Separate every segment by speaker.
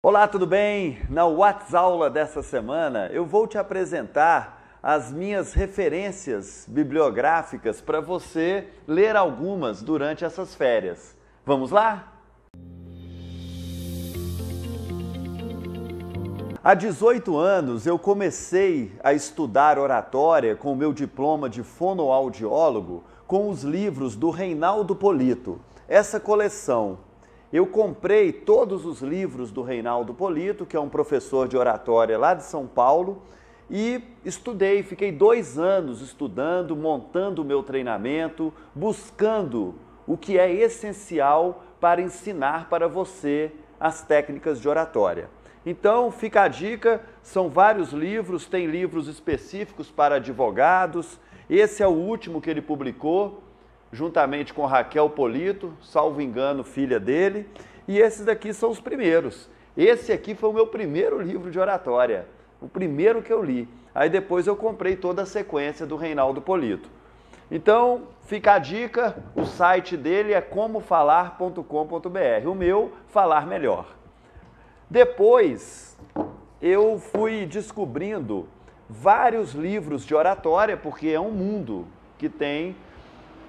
Speaker 1: Olá, tudo bem? Na Whats Aula dessa semana eu vou te apresentar as minhas referências bibliográficas para você ler algumas durante essas férias. Vamos lá? Há 18 anos eu comecei a estudar oratória com o meu diploma de fonoaudiólogo com os livros do Reinaldo Polito. Essa coleção eu comprei todos os livros do Reinaldo Polito, que é um professor de oratória lá de São Paulo, e estudei, fiquei dois anos estudando, montando o meu treinamento, buscando o que é essencial para ensinar para você as técnicas de oratória. Então, fica a dica, são vários livros, tem livros específicos para advogados, esse é o último que ele publicou, juntamente com Raquel Polito, salvo engano, filha dele. E esses daqui são os primeiros. Esse aqui foi o meu primeiro livro de oratória, o primeiro que eu li. Aí depois eu comprei toda a sequência do Reinaldo Polito. Então, fica a dica, o site dele é comofalar.com.br, o meu, Falar Melhor. Depois, eu fui descobrindo vários livros de oratória, porque é um mundo que tem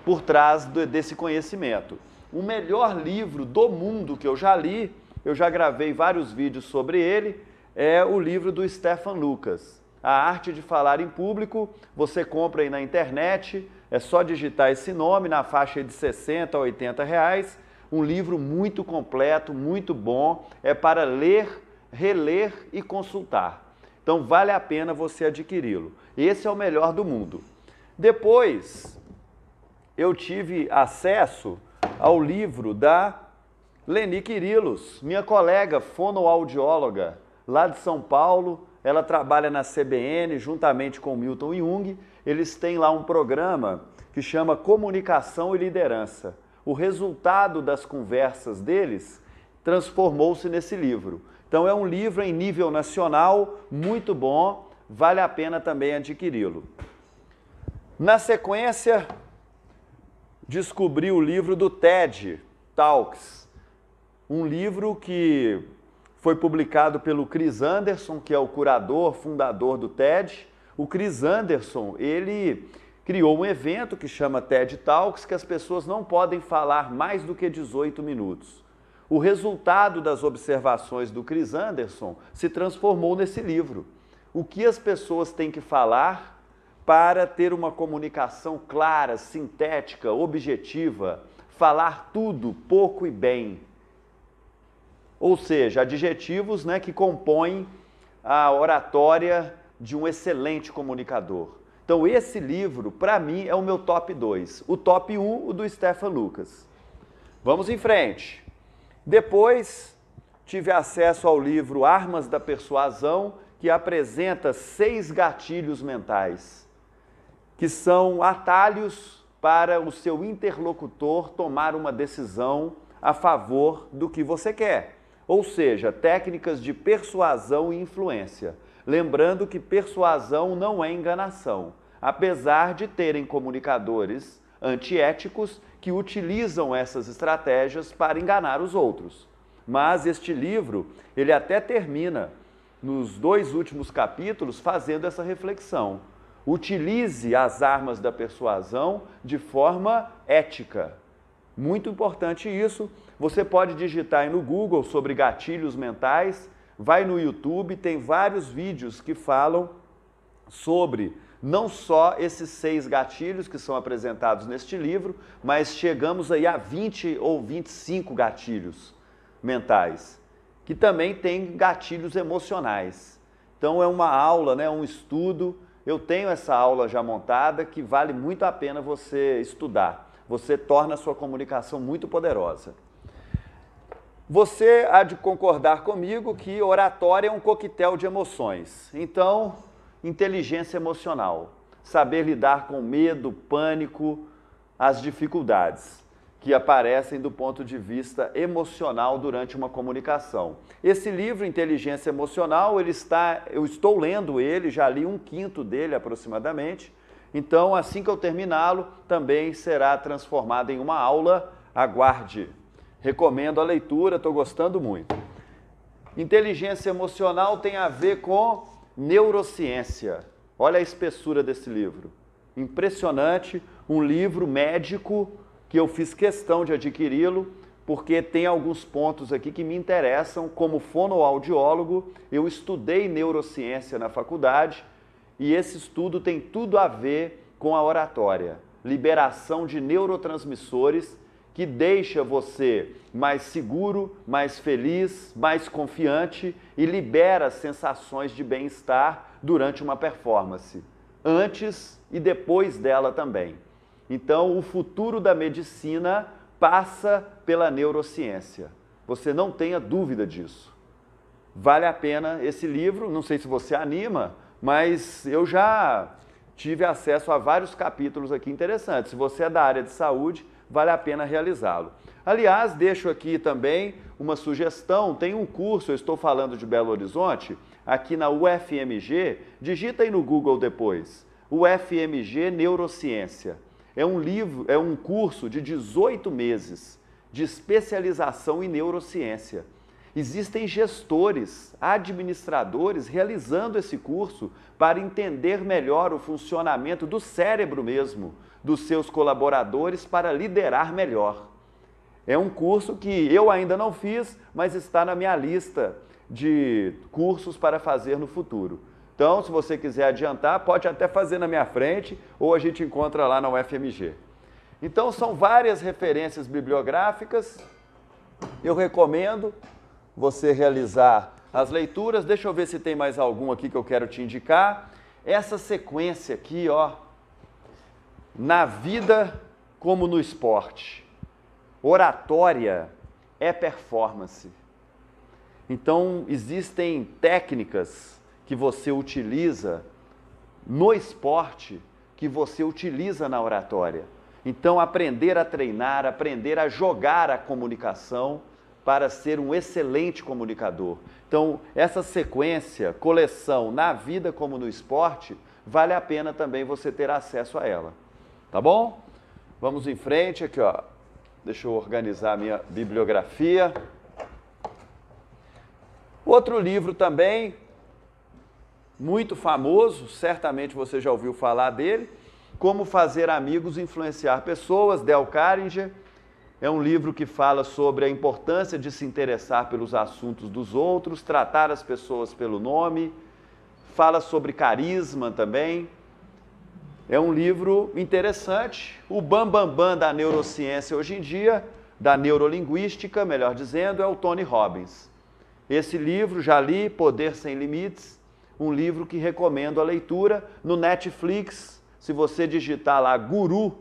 Speaker 1: por trás desse conhecimento. O melhor livro do mundo que eu já li, eu já gravei vários vídeos sobre ele, é o livro do Stefan Lucas. A arte de falar em público, você compra aí na internet, é só digitar esse nome na faixa de 60 a 80 reais. Um livro muito completo, muito bom, é para ler, reler e consultar. Então vale a pena você adquiri-lo. Esse é o melhor do mundo. Depois, eu tive acesso ao livro da Leni Quirilos, minha colega fonoaudióloga lá de São Paulo. Ela trabalha na CBN juntamente com Milton Jung. Eles têm lá um programa que chama Comunicação e Liderança. O resultado das conversas deles transformou-se nesse livro. Então é um livro em nível nacional, muito bom, vale a pena também adquiri-lo. Na sequência, descobri o livro do TED Talks, um livro que foi publicado pelo Chris Anderson, que é o curador, fundador do TED. O Chris Anderson, ele criou um evento que chama TED Talks, que as pessoas não podem falar mais do que 18 minutos. O resultado das observações do Chris Anderson se transformou nesse livro. O que as pessoas têm que falar para ter uma comunicação clara, sintética, objetiva, falar tudo, pouco e bem. Ou seja, adjetivos né, que compõem a oratória de um excelente comunicador. Então, esse livro, para mim, é o meu top 2. O top 1, um, o do Stefan Lucas. Vamos em frente. Depois, tive acesso ao livro Armas da Persuasão, que apresenta seis gatilhos mentais que são atalhos para o seu interlocutor tomar uma decisão a favor do que você quer. Ou seja, técnicas de persuasão e influência. Lembrando que persuasão não é enganação, apesar de terem comunicadores antiéticos que utilizam essas estratégias para enganar os outros. Mas este livro, ele até termina nos dois últimos capítulos fazendo essa reflexão. Utilize as armas da persuasão de forma ética. Muito importante isso. Você pode digitar aí no Google sobre gatilhos mentais, vai no YouTube, tem vários vídeos que falam sobre não só esses seis gatilhos que são apresentados neste livro, mas chegamos aí a 20 ou 25 gatilhos mentais, que também tem gatilhos emocionais. Então é uma aula, né, um estudo eu tenho essa aula já montada que vale muito a pena você estudar. Você torna a sua comunicação muito poderosa. Você há de concordar comigo que oratória é um coquetel de emoções. Então, inteligência emocional, saber lidar com medo, pânico, as dificuldades que aparecem do ponto de vista emocional durante uma comunicação. Esse livro, Inteligência Emocional, ele está, eu estou lendo ele, já li um quinto dele aproximadamente. Então, assim que eu terminá-lo, também será transformado em uma aula. Aguarde. Recomendo a leitura, estou gostando muito. Inteligência emocional tem a ver com neurociência. Olha a espessura desse livro. Impressionante, um livro médico que eu fiz questão de adquiri-lo, porque tem alguns pontos aqui que me interessam. Como fonoaudiólogo, eu estudei neurociência na faculdade e esse estudo tem tudo a ver com a oratória liberação de neurotransmissores que deixa você mais seguro, mais feliz, mais confiante e libera sensações de bem-estar durante uma performance, antes e depois dela também. Então, o futuro da medicina passa pela neurociência. Você não tenha dúvida disso. Vale a pena esse livro, não sei se você anima, mas eu já tive acesso a vários capítulos aqui interessantes. Se você é da área de saúde, vale a pena realizá-lo. Aliás, deixo aqui também uma sugestão: tem um curso, eu estou falando de Belo Horizonte, aqui na UFMG. Digita aí no Google depois: UFMG Neurociência. É um livro, é um curso de 18 meses de especialização em neurociência. Existem gestores, administradores realizando esse curso para entender melhor o funcionamento do cérebro mesmo, dos seus colaboradores para liderar melhor. É um curso que eu ainda não fiz, mas está na minha lista de cursos para fazer no futuro. Então, se você quiser adiantar, pode até fazer na minha frente ou a gente encontra lá na UFMG. Então, são várias referências bibliográficas. Eu recomendo você realizar as leituras. Deixa eu ver se tem mais algum aqui que eu quero te indicar. Essa sequência aqui, ó, na vida como no esporte. Oratória é performance. Então, existem técnicas que você utiliza no esporte que você utiliza na oratória. Então, aprender a treinar, aprender a jogar a comunicação para ser um excelente comunicador. Então, essa sequência, coleção, na vida como no esporte, vale a pena também você ter acesso a ela. Tá bom? Vamos em frente aqui, ó. Deixa eu organizar a minha bibliografia. Outro livro também muito famoso, certamente você já ouviu falar dele, Como Fazer Amigos Influenciar Pessoas, Del Caringer. É um livro que fala sobre a importância de se interessar pelos assuntos dos outros, tratar as pessoas pelo nome, fala sobre carisma também. É um livro interessante. O Bambambam Bam Bam da neurociência hoje em dia, da neurolinguística, melhor dizendo, é o Tony Robbins. Esse livro já li, Poder Sem Limites, um livro que recomendo a leitura no Netflix. Se você digitar lá Guru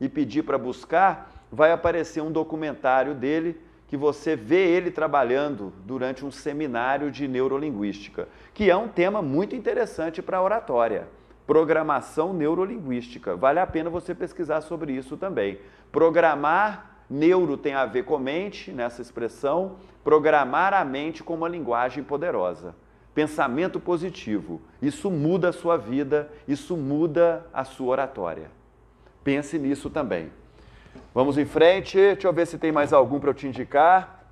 Speaker 1: e pedir para buscar, vai aparecer um documentário dele que você vê ele trabalhando durante um seminário de neurolinguística, que é um tema muito interessante para a oratória. Programação neurolinguística. Vale a pena você pesquisar sobre isso também. Programar neuro tem a ver com mente, nessa expressão, programar a mente com uma linguagem poderosa pensamento positivo. Isso muda a sua vida, isso muda a sua oratória. Pense nisso também. Vamos em frente. Deixa eu ver se tem mais algum para eu te indicar.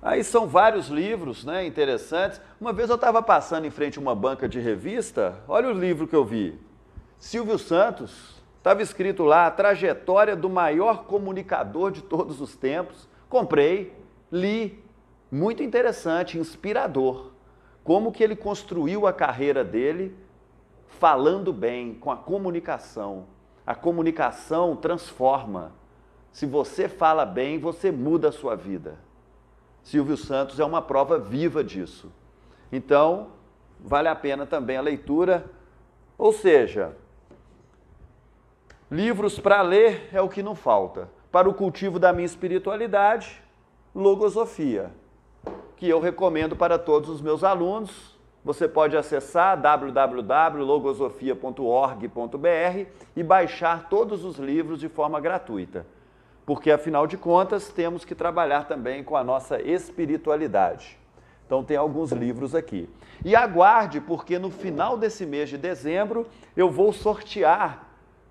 Speaker 1: Aí são vários livros né, interessantes. Uma vez eu estava passando em frente a uma banca de revista, olha o livro que eu vi. Silvio Santos, estava escrito lá, a trajetória do maior comunicador de todos os tempos. Comprei, li, muito interessante, inspirador, como que ele construiu a carreira dele falando bem, com a comunicação. A comunicação transforma. Se você fala bem, você muda a sua vida. Silvio Santos é uma prova viva disso. Então, vale a pena também a leitura. Ou seja, livros para ler é o que não falta. Para o cultivo da minha espiritualidade, Logosofia que eu recomendo para todos os meus alunos. Você pode acessar www.logosofia.org.br e baixar todos os livros de forma gratuita, porque afinal de contas temos que trabalhar também com a nossa espiritualidade. Então tem alguns livros aqui. E aguarde, porque no final desse mês de dezembro eu vou sortear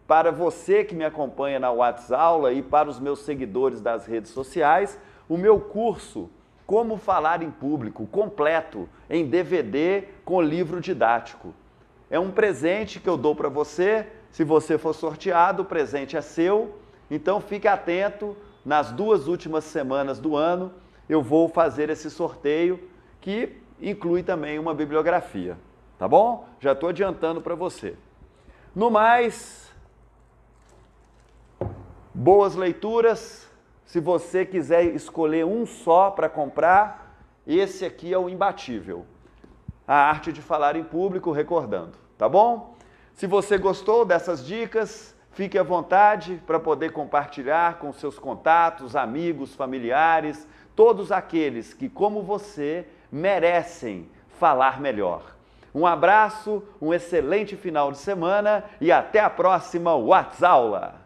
Speaker 1: para você que me acompanha na WhatsApp e para os meus seguidores das redes sociais o meu curso como falar em público, completo, em DVD com livro didático. É um presente que eu dou para você. Se você for sorteado, o presente é seu. Então fique atento, nas duas últimas semanas do ano eu vou fazer esse sorteio que inclui também uma bibliografia, tá bom? Já estou adiantando para você. No mais, boas leituras. Se você quiser escolher um só para comprar, esse aqui é o imbatível. A arte de falar em público, recordando, tá bom? Se você gostou dessas dicas, fique à vontade para poder compartilhar com seus contatos, amigos, familiares, todos aqueles que, como você, merecem falar melhor. Um abraço, um excelente final de semana e até a próxima WhatsApp!